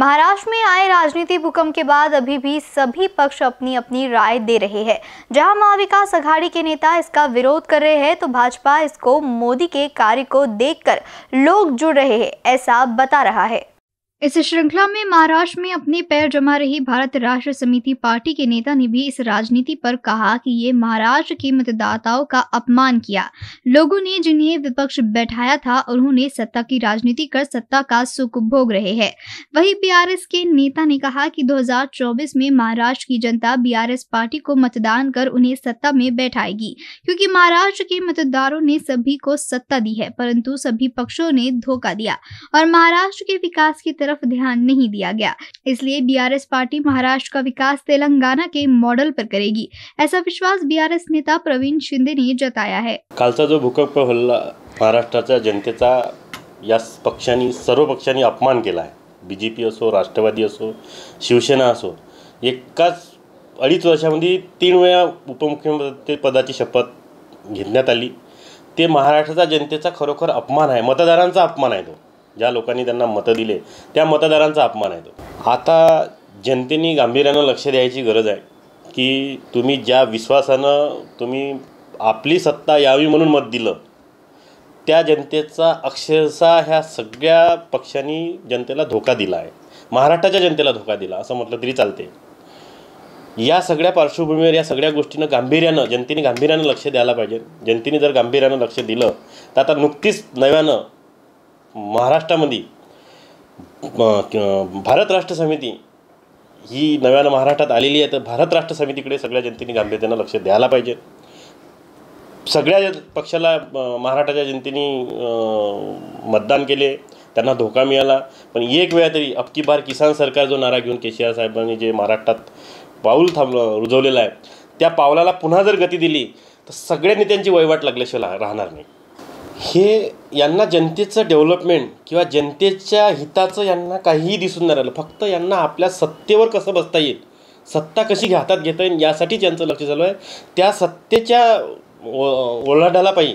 महाराष्ट्र में आए राजनीति भूकंप के बाद अभी भी सभी पक्ष अपनी अपनी राय दे रहे हैं जहां महाविकास अघाड़ी के नेता इसका विरोध कर रहे हैं तो भाजपा इसको मोदी के कार्य को देखकर लोग जुड़ रहे हैं ऐसा बता रहा है इस श्रृंखला में महाराष्ट्र में अपने पैर जमा रही भारत राष्ट्र समिति पार्टी के नेता ने भी इस राजनीति पर कहा कि ये महाराष्ट्र के मतदाताओं का अपमान किया लोगों ने जिन्हें विपक्ष बैठाया था उन्होंने सत्ता की राजनीति कर सत्ता का सुख भोग रहे हैं वहीं बीआरएस के नेता ने कहा कि 2024 में महाराष्ट्र की जनता बी पार्टी को मतदान कर उन्हें सत्ता में बैठाएगी क्योंकि महाराष्ट्र के मतदारों ने सभी को सत्ता दी है परंतु सभी पक्षों ने धोखा दिया और महाराष्ट्र के विकास की तरफ तरफ ध्यान नहीं दिया गया इसलिए बीआरएस पार्टी महाराष्ट्र का विकास तेलंगाना के मॉडल पर करेगी ऐसा विश्वास बीआरएस नेता प्रवीण शिंदे ने जताया है कालचा जो भूकंप हल्ला महाराष्ट्राच्या जनतेचा या पक्षांनी सर्व पक्षांनी अपमान केला आहे बी असो राष्ट्रवादी असो शिवसेना असो एकाच अडीच वर्षामध्ये तीन वेळा उपमुख्यमंत्री पदाची शपथ घेण्यात आली ते महाराष्ट्राचा जनतेचा खरोखर अपमान आहे मतदारांचा अपमान आहे तो ज्या लोकांनी त्यांना मतं दिले त्या मतदारांचा अपमान आहे तो आता जनतेने गांभीर्यानं लक्ष द्यायची गरज आहे की तुम्ही ज्या विश्वासानं तुम्ही आपली सत्ता यावी म्हणून मत दिलं त्या जनतेचा अक्षरशः ह्या सगळ्या पक्षांनी जनतेला धोका दिला आहे महाराष्ट्राच्या जनतेला धोका दिला असं म्हटलं तरी चालते या सगळ्या पार्श्वभूमीवर या सगळ्या गोष्टीनं गांभीर्यानं जनतेने गांभीर्यानं लक्ष द्यायला पाहिजे जनतेने जर गांभीर्यानं लक्ष दिलं तर आता नुकतीच नव्यानं महाराष्ट्रामध्ये भारत राष्ट्र समिती ही नव्यानं महाराष्ट्रात आलेली आहे तर भारत राष्ट्र समितीकडे सगळ्या जनतेने गांभीर्यानं लक्ष द्यायला पाहिजे सगळ्या पक्षाला महाराष्ट्राच्या जनतेने मतदान केले त्यांना धोका मिळाला पण एक वेळा तरी अबकी बार किसान सरकार जो नारा घेऊन केशिया साहेबांनी जे महाराष्ट्रात पाऊल थांब रुजवलेलं आहे त्या पावलाला पुन्हा जर गती दिली तर सगळ्या नेत्यांची वयवाट लागल्याशिवाय राहणार नाही हे यांना जनतेचं डेव्हलपमेंट किंवा जनतेच्या हिताचं यांना काहीही दिसून नाही राहिलं फक्त यांना आपल्या सत्तेवर कसं बसता येईल सत्ता कशी हातात घेता येईल यासाठीच ज्यांचं लक्ष चालू आहे त्या सत्तेच्या ओ ओलाढाला पाहिजे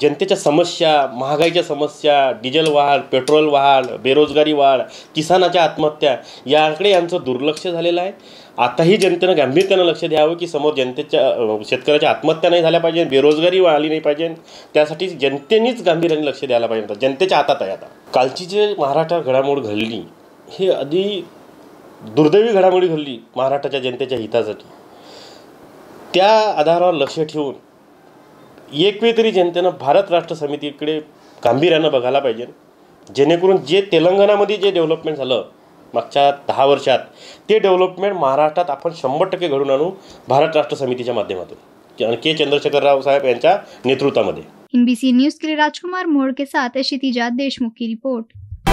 जनतेच्या समस्या महागाईच्या समस्या डिझेल वाढ पेट्रोल वाढ बेरोजगारी वाढ किसानाच्या आत्महत्या याकडे यांचं दुर्लक्ष झालेलं आहे आताही जनतेनं गांभीर्यानं लक्ष द्यावं की समोर जनतेच्या शेतकऱ्याच्या आत्महत्या नाही झाल्या पाहिजे बेरोजगारी वाढली नाही पाहिजे त्यासाठी जनतेनेच गांभीर्याने लक्ष द्यायला पाहिजे जनतेच्या हातात आहे आता कालची जे महाराष्ट्रात घडामोड घडली हे आधी दुर्दैवी घडामोडी घडली महाराष्ट्राच्या जनतेच्या हितासाठी त्या आधारावर लक्ष ठेवून एकवे तरी जनतेनं भारत राष्ट्र समितीकडे गांभीर्यानं बघायला पाहिजे जेणेकरून जे तेलंगणामध्ये जे डेव्हलपमेंट झालं मागच्या दहा वर्षात ते डेव्हलपमेंट महाराष्ट्रात आपण शंभर टक्के घडून आणू भारत राष्ट्र समितीच्या माध्यमातून के चंद्रशेखरराव साहेब यांच्या नेतृत्वामध्ये एनबीसी न्यूज के राजकुमार मोडके के साथ क्षितिजा देशमुख की रिपोर्ट